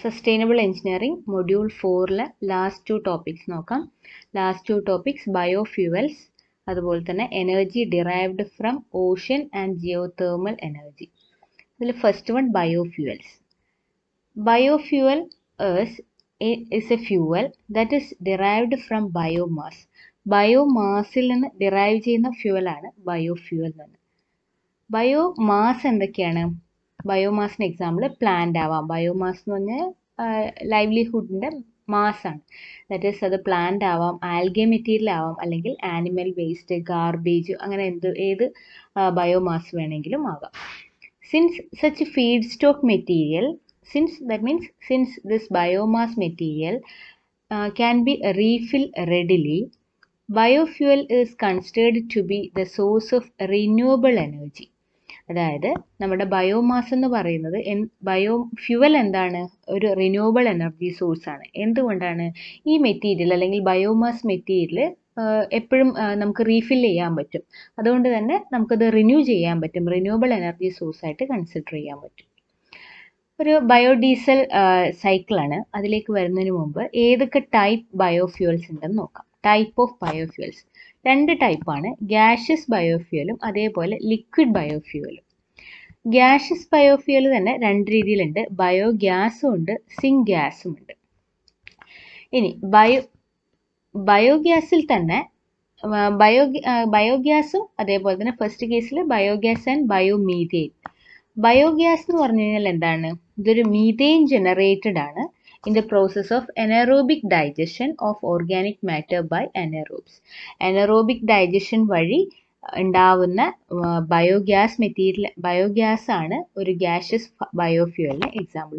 Sustainable engineering module ഫോറിലെ last two topics നോക്കാം last two topics biofuels അതുപോലെ തന്നെ energy derived from ocean and geothermal energy ഇതിൽ first one biofuels biofuel ഏഴ്സ് is a fuel that is derived from biomass ബയോമാസിൽ നിന്ന് derive ചെയ്യുന്ന ഫ്യൂവലാണ് ബയോഫ്യൂവൽ എന്ന് ബയോമാസ് എന്തൊക്കെയാണ് ബയോമാസിന് എക്സാമ്പിൾ പ്ലാന്റ് ആവാം ബയോമാസ് എന്ന് പറഞ്ഞാൽ ലൈവ്ലിഹുഡിൻ്റെ മാസാണ് ദാറ്റ് ഈസ് അത് പ്ലാന്റ് ആവാം ആൽഗെ മെറ്റീരിയൽ ആവാം അല്ലെങ്കിൽ ആനിമൽ വേസ്റ്റ് ഗാർബേജ് അങ്ങനെ എന്ത് ഏത് ബയോമാസ് വേണമെങ്കിലും ആകാം since such feedstock material since that means since this biomass material can be refill readily biofuel is considered to be the source of renewable energy അതായത് നമ്മുടെ biomass എന്ന് പറയുന്നത് bio fuel എന്താണ് ഒരു റിന്യൂവബിൾ എനർജി സോഴ്സാണ് എന്തുകൊണ്ടാണ് ഈ material അല്ലെങ്കിൽ ബയോമാസ് മെറ്റീരിയൽ എപ്പോഴും നമുക്ക് റീഫിൽ ചെയ്യാൻ പറ്റും അതുകൊണ്ട് തന്നെ നമുക്കത് റിന്യൂ ചെയ്യാൻ പറ്റും റിന്യൂവബിൾ എനർജി സോഴ്സ് ആയിട്ട് കൺസിഡർ ചെയ്യാൻ പറ്റും ഒരു ബയോഡീസൽ സൈക്കിളാണ് അതിലേക്ക് വരുന്നതിന് മുമ്പ് ഏതൊക്കെ ടൈപ്പ് ബയോഫ്യൂൽസ് ഉണ്ടെന്ന് നോക്കാം ടൈപ്പ് ഓഫ് ബയോഫ്യൂൽസ് രണ്ട് ടൈപ്പാണ് ഗ്യാഷ്യസ് ബയോഫ്യൂലും അതേപോലെ ലിക്വിഡ് ബയോഫ്യൂലും ഗ്യാഷ്യസ് ബയോഫ്യൂൽ തന്നെ രണ്ട് രീതിയിലുണ്ട് ബയോ ഗ്യാസും ഉണ്ട് സിങ്ക് ഗ്യാസും ഉണ്ട് ഇനി ബയോ ബയോഗ്യാസിൽ തന്നെ ബയോ ബയോഗ്യാസും അതേപോലെ തന്നെ ഫസ്റ്റ് കേസിൽ ബയോഗ്യാസ് ആൻഡ് ബയോമീഥെയിൻ ബയോഗ്യാസ് എന്ന് പറഞ്ഞു കഴിഞ്ഞാൽ എന്താണ് ഇതൊരു മീഥേൻ ജനറേറ്റഡ് ആണ് in the process of anaerobic digestion of organic matter by anaerobes. anaerobic digestion വഴി ഉണ്ടാവുന്ന ബയോഗ്യാസ് മെറ്റീരിയൽ ബയോഗ്യാസ് ആണ് ഒരു ഗ്യാഷ്യസ് ബയോഫ്യൂലിന് എക്സാമ്പിൾ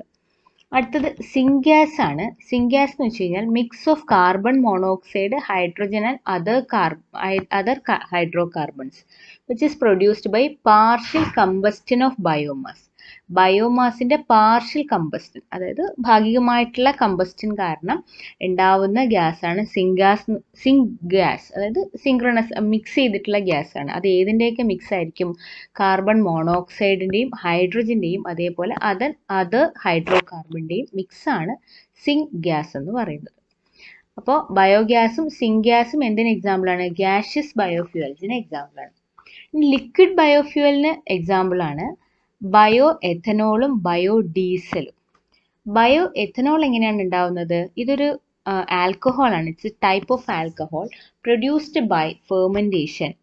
അടുത്തത് സിങ്ക്യാസ് ആണ് സിങ്ക്യാസ് എന്ന് വെച്ച് കഴിഞ്ഞാൽ mix of carbon monoxide hydrogen and other carb other hydrocarbons which is produced by partial combustion of biomass ബയോമാസിൻ്റെ പാർഷ്യൽ കമ്പസ്റ്റൻ അതായത് ഭാഗികമായിട്ടുള്ള കമ്പസ്റ്റൻ കാരണം ഉണ്ടാവുന്ന ഗ്യാസാണ് സിങ്കാസ് സിങ്ക് ഗ്യാസ് അതായത് സിങ്ക്രണസ് മിക്സ് ചെയ്തിട്ടുള്ള ഗ്യാസാണ് അത് ഏതിൻ്റെയൊക്കെ മിക്സ് ആയിരിക്കും കാർബൺ മോണോക്സൈഡിൻ്റെയും ഹൈഡ്രജൻ്റെയും അതേപോലെ അതൻ അത് ഹൈഡ്രോ കാർബണിൻ്റെയും മിക്സാണ് സിങ്ക് ഗ്യാസ് എന്ന് പറയുന്നത് അപ്പോൾ ബയോഗ്യാസും ഗ്യാസും എന്തിന് എക്സാമ്പിളാണ് ഗ്യാഷ്യസ് ബയോഫ്യൂവൽസിന് എക്സാമ്പിളാണ് ലിക്വിഡ് ബയോഫ്യൂവലിന് എക്സാമ്പിളാണ് ബയോ എഥനോളും ബയോ ഡീസലും ബയോ എഥനോൾ എങ്ങനെയാണ് ഉണ്ടാവുന്നത് ഇതൊരു ആൽക്കഹോളാണ് it's a type of alcohol produced by fermentation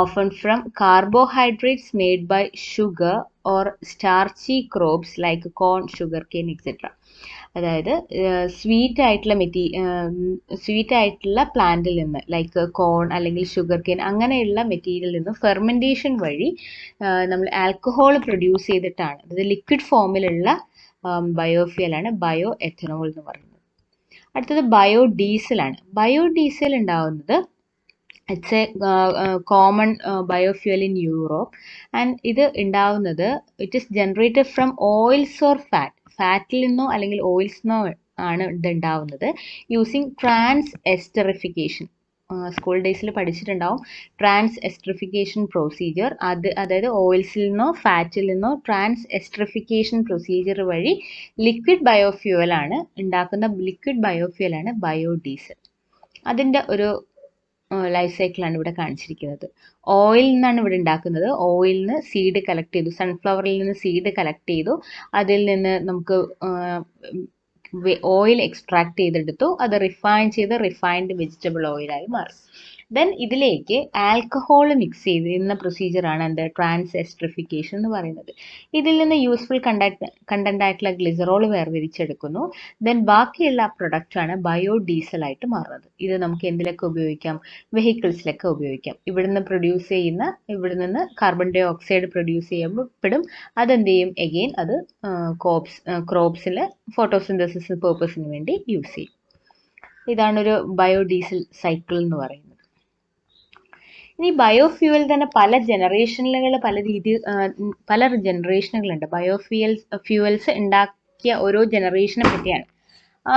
often from carbohydrates made by sugar or starchy crops like corn, cane etc. അതായത് സ്വീറ്റ് ആയിട്ടുള്ള മെറ്റീ സ്വീറ്റ് ആയിട്ടുള്ള പ്ലാന്റിൽ നിന്ന് ലൈക്ക് കോൺ അല്ലെങ്കിൽ ഷുഗർ കെയിൻ അങ്ങനെയുള്ള മെറ്റീരിയലിൽ നിന്ന് ഫെർമെൻറ്റേഷൻ വഴി നമ്മൾ ആൽക്കഹോൾ പ്രൊഡ്യൂസ് ചെയ്തിട്ടാണ് അതായത് ലിക്വിഡ് ഫോമിലുള്ള ബയോഫിയലാണ് ബയോ എഥനോൾ എന്ന് പറയുന്നത് അടുത്തത് ബയോ ഡീസലാണ് ബയോ ഡീസൽ ഉണ്ടാവുന്നത് it's a common biofuel in Europe and ഇത് ഉണ്ടാവുന്നത് it is generated from oils or fat ഫാറ്റിൽ നിന്നോ അല്ലെങ്കിൽ ഓയിൽസ് നിന്നോ ആണ് ഇത് ഉണ്ടാവുന്നത് യൂസിങ് ട്രാൻസ് എസ്റ്ററിഫിക്കേഷൻ സ്കൂൾ ഡേയ്സിൽ പഠിച്ചിട്ടുണ്ടാവും ട്രാൻസ് എസ്ട്രിഫിക്കേഷൻ പ്രൊസീജിയർ അത് അതായത് ഓയിൽസിൽ നിന്നോ ഫാറ്റിൽ നിന്നോ ട്രാൻസ് എസ്ട്രിഫിക്കേഷൻ പ്രൊസീജിയർ വഴി ലിക്വിഡ് ബയോഫ്യൂവലാണ് ഉണ്ടാക്കുന്ന ലിക്വിഡ് ബയോഫ്യൂവലാണ് ബയോഡീസൽ അതിൻ്റെ ഒരു ലൈഫ് സൈക്കിളാണ് ഇവിടെ കാണിച്ചിരിക്കുന്നത് ഓയിൽ നിന്നാണ് ഇവിടെ ഉണ്ടാക്കുന്നത് ഓയിൽ നിന്ന് സീഡ് കളക്ട് ചെയ്തു സൺഫ്ലവറിൽ നിന്ന് സീഡ് കളക്ട് ചെയ്തു അതിൽ നിന്ന് നമുക്ക് ഓയിൽ എക്സ്ട്രാക്ട് ചെയ്തെടുത്തു അത് റിഫൈൻ ചെയ്ത് റിഫൈൻഡ് വെജിറ്റബിൾ ഓയിലായി മാറി ദെൻ ഇതിലേക്ക് ആൽക്കഹോൾ മിക്സ് ചെയ്യുന്ന പ്രൊസീജിയറാണ് എന്ത് ട്രാൻസ് എസ്ട്രിഫിക്കേഷൻ എന്ന് പറയുന്നത് ഇതിൽ നിന്ന് യൂസ്ഫുൾ കണ്ടക്ട് കണ്ടന്റ് ആയിട്ടുള്ള ഗ്ലിസറോൾ വേർതിരിച്ചെടുക്കുന്നു ദെൻ ബാക്കിയുള്ള പ്രൊഡക്റ്റാണ് ഡീസൽ ആയിട്ട് മാറുന്നത് ഇത് നമുക്ക് എന്തിലൊക്കെ ഉപയോഗിക്കാം വെഹിക്കിൾസിലൊക്കെ ഉപയോഗിക്കാം ഇവിടുന്ന് പ്രൊഡ്യൂസ് ചെയ്യുന്ന ഇവിടെ നിന്ന് കാർബൺ ഡൈ ഓക്സൈഡ് പ്രൊഡ്യൂസ് ചെയ്യപ്പെടും അതെന്ത് ചെയ്യും എഗെയിൻ അത് ക്രോപ്സ് ക്രോപ്സിൽ ഫോട്ടോസിന്തസിസ് പേർപ്പസിന് വേണ്ടി യൂസ് ചെയ്യും ഇതാണൊരു ബയോഡീസൽ സൈക്കിൾ എന്ന് പറയുന്നത് ഇനി ബയോഫ്യൂവൽ തന്നെ പല ജനറേഷനുകൾ പല രീതി പല ജനറേഷനുകളുണ്ട് ബയോഫ്യൂവൽസ് ഫ്യൂവൽസ് ഉണ്ടാക്കിയ ഓരോ ജനറേഷനെ പറ്റിയാണ്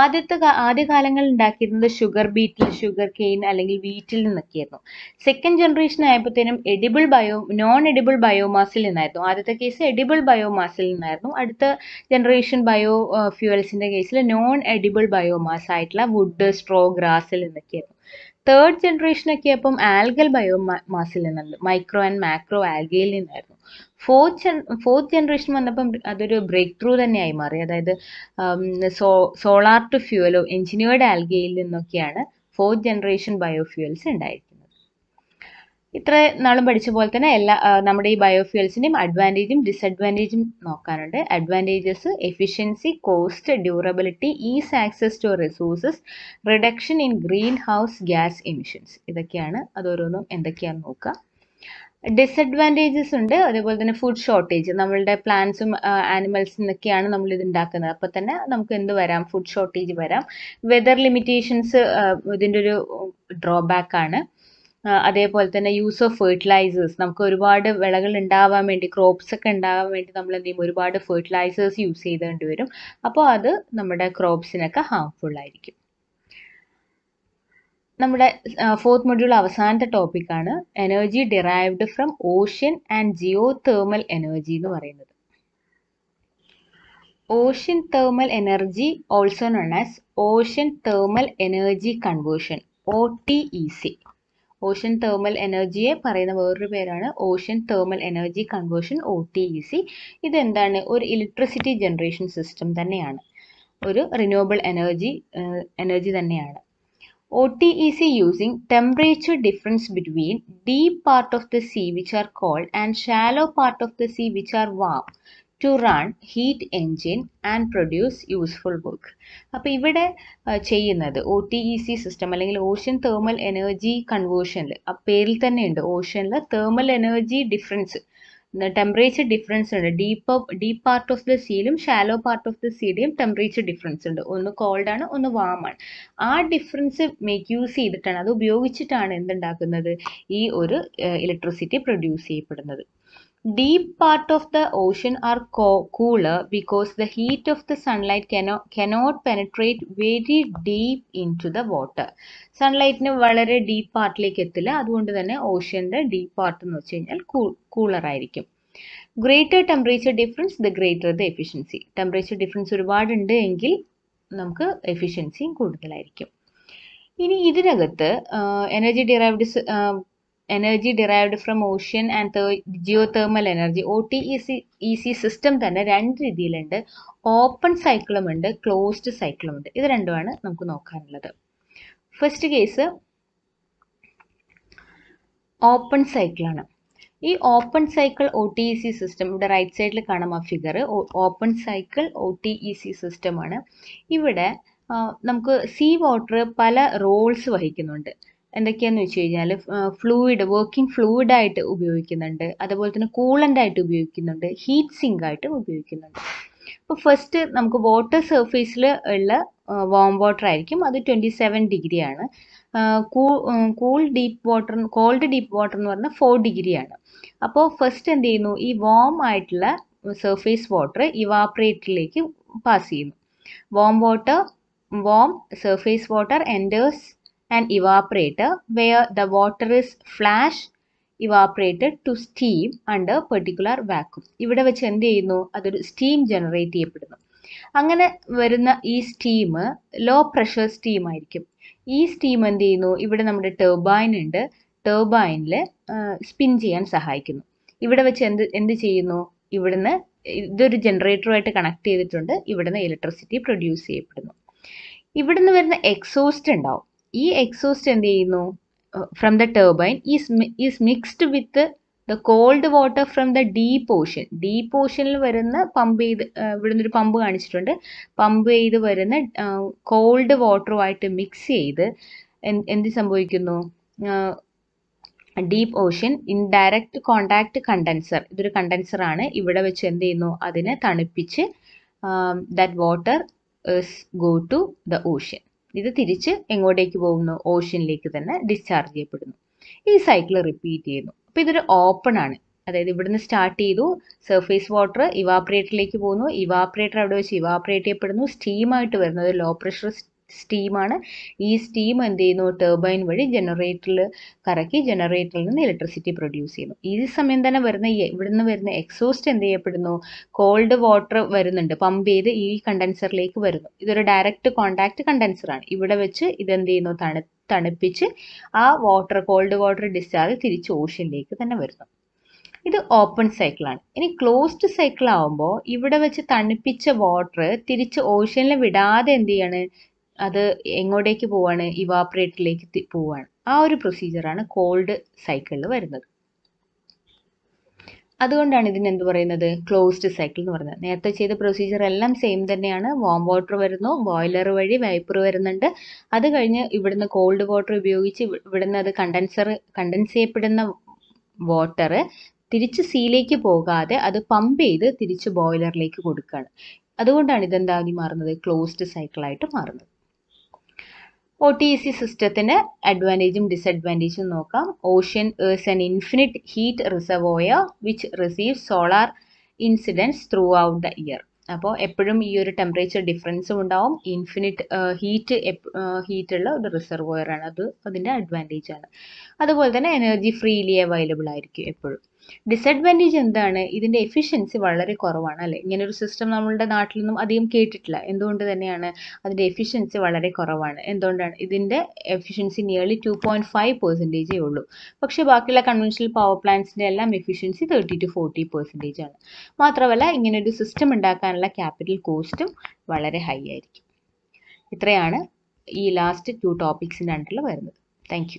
ആദ്യത്തെ ആദ്യകാലങ്ങളിൽ ഉണ്ടാക്കിയിരുന്നത് ഷുഗർ ബീറ്റിൽ ഷുഗർ കെയിൻ അല്ലെങ്കിൽ വീറ്റിൽ നിന്നൊക്കെയായിരുന്നു സെക്കൻഡ് ജനറേഷൻ ആയപ്പോഴത്തേനും എഡിബിൾ ബയോ നോൺ എഡിബിൾ ബയോമാസിൽ നിന്നായിരുന്നു ആദ്യത്തെ കേസ് എഡിബിൾ ബയോമാസിൽ നിന്നായിരുന്നു അടുത്ത ജനറേഷൻ ബയോ ഫ്യൂവൽസിൻ്റെ കേസിൽ നോൺ എഡിബിൾ ബയോമാസ് ആയിട്ടുള്ള വുഡ് സ്ട്രോ ഗ്രാസിൽ നിന്നൊക്കെയായിരുന്നു തേർഡ് ജനറേഷനൊക്കെ അപ്പം ആൽഗൽ ബയോ മാസിൽ നിന്നുണ്ട് മൈക്രോ ആൻഡ് മാക്രോ ആൽഗയിൽ നിന്നായിരുന്നു ഫോർത്ത് ഫോർത്ത് ജനറേഷൻ വന്നപ്പം അതൊരു ബ്രേക്ക് ത്രൂ തന്നെയായി മാറി അതായത് സോ സോളാർ ടു ഫ്യൂവലോ എഞ്ചിനീയർഡ് ആൽഗയിൽ നിന്നൊക്കെയാണ് ഫോർത്ത് ജനറേഷൻ ബയോഫ്യൂവൽസ് ഉണ്ടായത് ഇത്ര നാളും പഠിച്ച പോലെ തന്നെ എല്ലാ നമ്മുടെ ഈ ബയോഫ്യൂൽസിൻ്റെയും അഡ്വാൻറ്റേജും ഡിസഡ്വാൻറ്റേജും നോക്കാനുണ്ട് advantages efficiency cost durability ease access to resources reduction in greenhouse gas emissions ഇതൊക്കെയാണ് അതോരോന്നും എന്തൊക്കെയാണെന്ന് നോക്കുക ഡിസഡ്വാൻറ്റേജസ് ഉണ്ട് അതേപോലെ തന്നെ ഫുഡ് ഷോർട്ടേജ് നമ്മളുടെ പ്ലാന്റ്സും ആനിമൽസും നിന്നൊക്കെയാണ് നമ്മൾ ഇത് ഉണ്ടാക്കുന്നത് അപ്പോൾ തന്നെ നമുക്ക് എന്ത് വരാം ഫുഡ് ഷോർട്ടേജ് വരാം വെതർ ലിമിറ്റേഷൻസ് ഇതിൻ്റെ ഒരു ഡ്രോബാക്ക് ആണ് അതേപോലെ തന്നെ യൂസ് ഓഫ് ഫെർട്ടിലൈസേഴ്സ് നമുക്ക് ഒരുപാട് വിളകൾ ഉണ്ടാവാൻ വേണ്ടി ക്രോപ്സ് ഒക്കെ ഉണ്ടാവാൻ വേണ്ടി നമ്മൾ എന്ത് ചെയ്യും ഒരുപാട് ഫെർട്ടിലൈസേഴ്സ് യൂസ് ചെയ്തേണ്ടി വരും അപ്പോൾ അത് നമ്മുടെ ക്രോപ്സിനൊക്കെ ഹാംഫുൾ ആയിരിക്കും നമ്മുടെ ഫോർത്ത് മൊഡ്യൂൾ അവസാനത്തെ ടോപ്പിക്കാണ് energy derived from ocean and geothermal energy എന്ന് പറയുന്നത് ocean thermal energy also known as ocean thermal energy conversion O T E C ocean thermal എനർജിയെ പറയുന്ന വേറൊരു പേരാണ് ocean thermal energy conversion O T E C ഇതെന്താണ് ഒരു electricity generation system തന്നെയാണ് ഒരു റിന്യൂവബിൾ എനർജി എനർജി തന്നെയാണ് O T E C using temperature difference between deep part of the sea which are cold and shallow part of the sea which are warm to run heat engine and produce useful work അപ്പോൾ ഇവിടെ ചെയ്യുന്നത് O T E C system അല്ലെങ്കിൽ ocean thermal energy കൺവേർഷനിൽ ആ പേരിൽ തന്നെ ഉണ്ട് ഓഷ്യനിൽ thermal energy difference temperature difference ഉണ്ട് deep deep part of the സീലും ഷാലോ പാർട്ട് ഓഫ് ദ സീയുടെയും ടെമ്പറേച്ചർ ഡിഫറൻസ് ഉണ്ട് ഒന്ന് കോൾഡ് ആണ് ഒന്ന് വാം ആണ് ആ ഡിഫറൻസ് മേക്ക് യൂസ് ചെയ്തിട്ടാണ് അത് ഉപയോഗിച്ചിട്ടാണ് എന്തുണ്ടാക്കുന്നത് ഈ ഒരു ഇലക്ട്രിസിറ്റി പ്രൊഡ്യൂസ് ചെയ്യപ്പെടുന്നത് deep part of the ocean are co cooler because the heat of the sunlight cannot, cannot penetrate very deep into the water. സൺലൈറ്റിന് വളരെ ഡീപ്പ് പാർട്ടിലേക്ക് എത്തില്ല അതുകൊണ്ട് തന്നെ ഓഷ്യൻ്റെ ഡീപ്പ് പാർട്ട് എന്ന് വെച്ച് കഴിഞ്ഞാൽ കൂളർ ആയിരിക്കും greater temperature difference the greater the efficiency temperature difference ഒരുപാടുണ്ട് എങ്കിൽ നമുക്ക് എഫിഷ്യൻസിയും കൂടുതലായിരിക്കും ഇനി ഇതിനകത്ത് energy derived energy derived from ocean and geothermal energy O T E C E C system തന്നെ രണ്ട് രീതിയിലുണ്ട് ഓപ്പൺ സൈക്കിളുമുണ്ട് ക്ലോസ്ഡ് സൈക്കിളുമുണ്ട് ഇത് രണ്ടുമാണ് നമുക്ക് നോക്കാനുള്ളത് ഫസ്റ്റ് കേസ് ഓപ്പൺ സൈക്കിളാണ് ഈ open cycle O T E C system ഇവിടെ റൈറ്റ് സൈഡിൽ കാണാം ആ figure open cycle O T E C സിസ്റ്റമാണ് ഇവിടെ നമുക്ക് സീ വാട്ടർ പല റോൾസ് വഹിക്കുന്നുണ്ട് എന്തൊക്കെയാന്ന് വെച്ച് കഴിഞ്ഞാൽ ഫ്ലൂയിഡ് വർക്കിംഗ് ഫ്ലൂയിഡ് ആയിട്ട് ഉപയോഗിക്കുന്നുണ്ട് അതുപോലെ തന്നെ ആയിട്ട് ഉപയോഗിക്കുന്നുണ്ട് ഹീറ്റ് സിങ്ക് ആയിട്ടും ഉപയോഗിക്കുന്നുണ്ട് അപ്പോൾ ഫസ്റ്റ് നമുക്ക് വാട്ടർ സർഫേസിൽ ഉള്ള വാം വാട്ടർ ആയിരിക്കും അത് ട്വൻറ്റി സെവൻ ഡിഗ്രി ആണ് cool deep water cold deep water എന്ന് പറഞ്ഞാൽ ഫോർ ഡിഗ്രി ആണ് അപ്പോൾ ഫസ്റ്റ് എന്ത് ചെയ്യുന്നു ഈ വാം ആയിട്ടുള്ള സർഫേസ് വാട്ടർ ഇവാപ്രേറ്ററിലേക്ക് പാസ് ചെയ്യുന്നു warm water warm surface water enters an evaporator where the water is flash evaporated to steam under particular vacuum. ഇവിടെ വെച്ച് എന്ത് ചെയ്യുന്നു അതൊരു സ്റ്റീം ജനറേറ്റ് ചെയ്യപ്പെടുന്നു അങ്ങനെ വരുന്ന ഈ സ്റ്റീം ലോ പ്രഷർ സ്റ്റീം ആയിരിക്കും ഈ സ്റ്റീം എന്ത് ചെയ്യുന്നു ഇവിടെ നമ്മുടെ ടർബൈൻ ഉണ്ട് ടർബൈനിൽ സ്പിൻ ചെയ്യാൻ സഹായിക്കുന്നു ഇവിടെ വെച്ച് എന്ത് എന്ത് ചെയ്യുന്നു ഇവിടുന്ന് ഇതൊരു ജനറേറ്ററുമായിട്ട് കണക്ട് ചെയ്തിട്ടുണ്ട് ഇവിടുന്ന് ഇലക്ട്രിസിറ്റി പ്രൊഡ്യൂസ് ചെയ്യപ്പെടുന്നു ഇവിടുന്ന് വരുന്ന എക്സോസ്റ്റ് ഉണ്ടാവും ഈ എക്സോസ്റ്റ് എന്ത് ചെയ്യുന്നു from the turbine is is mixed with the cold water from the deep ocean deep ഓഷ്യനിൽ വരുന്ന പമ്പ് ചെയ്ത് uh, ഇവിടെ ഒരു പമ്പ് കാണിച്ചിട്ടുണ്ട് പമ്പ് ചെയ്ത് വരുന്ന കോൾഡ് വാട്ടറുമായിട്ട് മിക്സ് ചെയ്ത് എന്ത് സംഭവിക്കുന്നു deep ocean indirect contact condenser ഇതൊരു കണ്ടൻസർ ആണ് ഇവിടെ വെച്ച് എന്ത് ചെയ്യുന്നു അതിനെ തണുപ്പിച്ച് that water is go to the ocean ഇത് തിരിച്ച് എങ്ങോട്ടേക്ക് പോകുന്നു ഓഷ്യനിലേക്ക് തന്നെ ഡിസ്ചാർജ് ചെയ്യപ്പെടുന്നു ഈ സൈക്കിൾ റിപ്പീറ്റ് ചെയ്യുന്നു അപ്പോൾ ഇതൊരു ഓപ്പൺ ആണ് അതായത് ഇവിടുന്ന് സ്റ്റാർട്ട് ചെയ്തു സർഫേസ് വാട്ടർ ഇവാപ്രേറ്ററിലേക്ക് പോകുന്നു ഇവാപ്രേറ്റർ അവിടെ വെച്ച് ഇവാപ്രേറ്റ് ചെയ്യപ്പെടുന്നു സ്റ്റീമായിട്ട് വരുന്നത് ലോ പ്രഷർ സ്റ്റീമാണ് ഈ സ്റ്റീം എന്ത് ചെയ്യുന്നു ടർബൈൻ വഴി ജനറേറ്ററിൽ കറക്കി ജനറേറ്ററിൽ നിന്ന് ഇലക്ട്രിസിറ്റി പ്രൊഡ്യൂസ് ചെയ്യുന്നു ഈ സമയം തന്നെ വരുന്ന ഇവിടുന്ന് വരുന്ന എക്സോസ്റ്റ് എന്ത് ചെയ്യപ്പെടുന്നു കോൾഡ് വാട്ടർ വരുന്നുണ്ട് പമ്പ് ചെയ്ത് ഈ കണ്ടൻസറിലേക്ക് വരുന്നു ഇതൊരു ഡയറക്റ്റ് കോണ്ടാക്ട് കണ്ടൻസറാണ് ഇവിടെ വെച്ച് ഇതെന്ത് ചെയ്യുന്നു തണു തണുപ്പിച്ച് ആ വാട്ടർ കോൾഡ് വാട്ടർ ഡിസ്ചാർജ് തിരിച്ച് ഓഷ്യനിലേക്ക് തന്നെ വരുന്നു ഇത് ഓപ്പൺ സൈക്കിളാണ് ഇനി ക്ലോസ്ഡ് സൈക്കിൾ ആവുമ്പോൾ ഇവിടെ വെച്ച് തണുപ്പിച്ച വാട്ടർ തിരിച്ച് ഓഷ്യനിൽ വിടാതെ എന്ത് ചെയ്യാണ് അത് എങ്ങോട്ടേക്ക് പോവാണ് ഇവാപ്രേറ്റിലേക്ക് പോവാണ് ആ ഒരു പ്രൊസീജിയറാണ് കോൾഡ് സൈക്കിളിൽ വരുന്നത് അതുകൊണ്ടാണ് ഇതിന് എന്ത് പറയുന്നത് ക്ലോസ്ഡ് സൈക്കിൾ എന്ന് പറയുന്നത് നേരത്തെ ചെയ്ത പ്രൊസീജിയർ എല്ലാം സെയിം തന്നെയാണ് വാം വാട്ടർ വരുന്നു ബോയിലർ വഴി വൈപ്പർ വരുന്നുണ്ട് അത് കഴിഞ്ഞ് ഇവിടുന്ന് കോൾഡ് വാട്ടർ ഉപയോഗിച്ച് ഇവിടുന്ന് അത് കണ്ടൻസർ കണ്ടൻസ് ചെയ്യപ്പെടുന്ന വാട്ടർ തിരിച്ച് സീലേക്ക് പോകാതെ അത് പമ്പ് ചെയ്ത് തിരിച്ച് ബോയിലറിലേക്ക് കൊടുക്കുകയാണ് അതുകൊണ്ടാണ് ഇതെന്തായി മാറുന്നത് ക്ലോസ്ഡ് സൈക്കിളായിട്ട് മാറുന്നത് ഒ ടി സി സിസ്റ്റത്തിന് അഡ്വാൻറ്റേജും ഡിസഡ്വാൻറ്റേജും നോക്കാം ocean are and infinite heat reservoir which receive solar incidence throughout the year അപ്പോൾ എപ്പോഴും ഈ ഒരു ടെമ്പറേച്ചർ ഡിഫറൻസും ഉണ്ടാവും ഇൻഫിനിറ്റ് ഹീറ്റ് ഹീറ്റുള്ള ഒരു റിസർവോയർ ആണ് അത് അതിൻ്റെ അഡ്വാൻറ്റേജ് ആണ് അതുപോലെ തന്നെ എനർജി ഫ്രീലി അവൈലബിൾ ആയിരിക്കും എപ്പോഴും ഡിസഡ്വാൻറ്റേജ് എന്താണ് ഇതിൻ്റെ എഫിഷ്യൻസി വളരെ കുറവാണ് അല്ലേ ഇങ്ങനൊരു സിസ്റ്റം നമ്മളുടെ നാട്ടിലൊന്നും അധികം കേട്ടിട്ടില്ല എന്തുകൊണ്ട് തന്നെയാണ് അതിൻ്റെ എഫിഷ്യൻസി വളരെ കുറവാണ് എന്തുകൊണ്ടാണ് ഇതിൻ്റെ efficiency nearly two point five പെർസെൻറ്റേജേ ഉള്ളൂ പക്ഷേ ബാക്കിയുള്ള കൺവെൻഷണൽ പവർ പ്ലാന്റ്സിൻ്റെ എല്ലാം efficiency thirty to forty percentage ആണ് മാത്രമല്ല ഇങ്ങനൊരു സിസ്റ്റം ഉണ്ടാക്കാനുള്ള ക്യാപിറ്റൽ കോസ്റ്റും വളരെ ഹൈ ആയിരിക്കും ഇത്രയാണ് ഈ ലാസ്റ്റ് ടു ടോപ്പിക്സിൻ്റെ അണ്ടിൽ വരുന്നത് താങ്ക്